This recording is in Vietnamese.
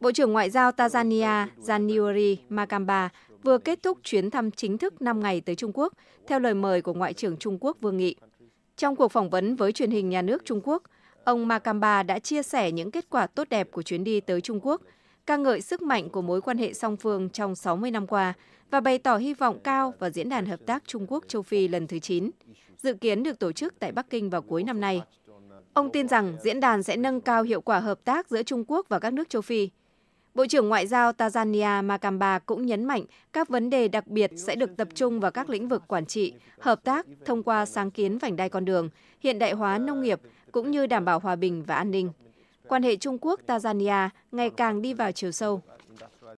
Bộ trưởng Ngoại giao Tanzania January Makamba vừa kết thúc chuyến thăm chính thức 5 ngày tới Trung Quốc, theo lời mời của Ngoại trưởng Trung Quốc Vương Nghị. Trong cuộc phỏng vấn với truyền hình nhà nước Trung Quốc, ông Makamba đã chia sẻ những kết quả tốt đẹp của chuyến đi tới Trung Quốc, ca ngợi sức mạnh của mối quan hệ song phương trong 60 năm qua và bày tỏ hy vọng cao vào Diễn đàn Hợp tác Trung Quốc-Châu Phi lần thứ 9, dự kiến được tổ chức tại Bắc Kinh vào cuối năm nay. Ông tin rằng diễn đàn sẽ nâng cao hiệu quả hợp tác giữa Trung Quốc và các nước châu Phi, Bộ trưởng Ngoại giao Tanzania Makamba cũng nhấn mạnh các vấn đề đặc biệt sẽ được tập trung vào các lĩnh vực quản trị, hợp tác thông qua sáng kiến vành đai con đường, hiện đại hóa nông nghiệp cũng như đảm bảo hòa bình và an ninh. Quan hệ Trung Quốc-Tanzania ngày càng đi vào chiều sâu,